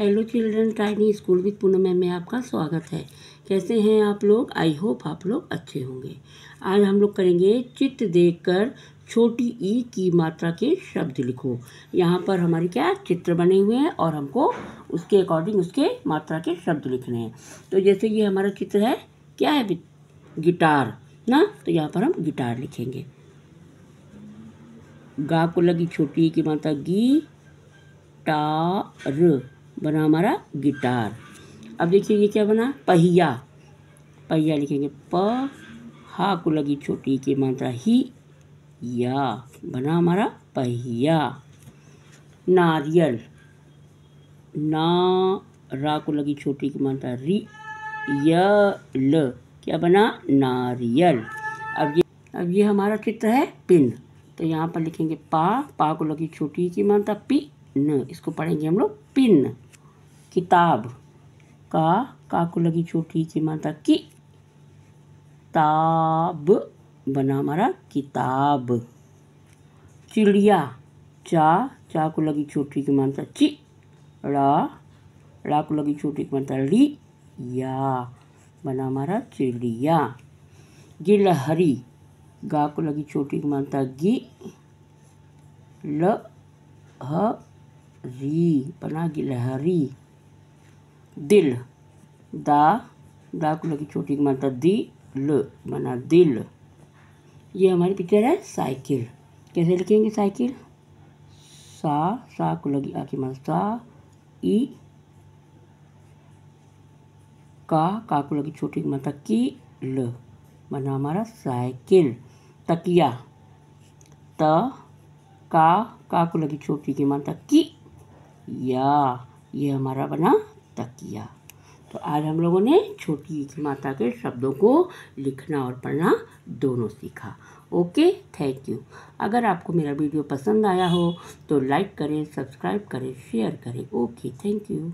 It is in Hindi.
hello children timing school with Poonam ma'am में आपका स्वागत है कैसे हैं आप लोग आई होप आप लोग अच्छे होंगे आज हम लोग करेंगे चित्र देखकर छोटी ई e की मात्रा के शब्द लिखो यहाँ पर हमारे क्या चित्र बने हुए हैं और हमको उसके अकॉर्डिंग उसके मात्रा के शब्द लिखने हैं तो जैसे ये हमारा चित्र है क्या है गिटार ना तो यहाँ पर हम गिटार लिखेंगे गा को लगी छोटी e की मात्रा गी टार बना हमारा गिटार अब देखिए ये क्या बना पहिया पहिया लिखेंगे प हा को लगी छोटी के मात्रा ही या बना हमारा पहिया नारियल ना रा को लगी छोटी की मात्रा री य ल क्या बना नारियल अब ये अब ये हमारा चित्र है पिन तो यहाँ पर लिखेंगे पा पा को लगी छोटी की मात्रा पी न इसको पढ़ेंगे हम लोग पिन किताब का काकू लगी छोटी की माता की ताब बना हमारा किताब चिड़िया चा चा को लगी छोटी की मानता ची रा रा को लगी छोटी की मानता ली या बना हमारा चिड़िया गिलहरी गा को लगी छोटी की मानता गी ल ह री बना गिलहरी दिल दा दा को लगी छोटी मात्रा दी ल बना दिल ये हमारी पिक्चर है साइकिल कैसे लिखेंगे साइकिल सा सा को लगी आखिर मान सा ई का का को लगी छोटी मात्रा की ल बना हमारा साइकिल तकिया त का का को लगी छोटी की मात्रा की या ये हमारा बना तक किया तो आज हम लोगों ने छोटी माता के शब्दों को लिखना और पढ़ना दोनों सीखा ओके थैंक यू अगर आपको मेरा वीडियो पसंद आया हो तो लाइक करें सब्सक्राइब करें शेयर करें ओके थैंक यू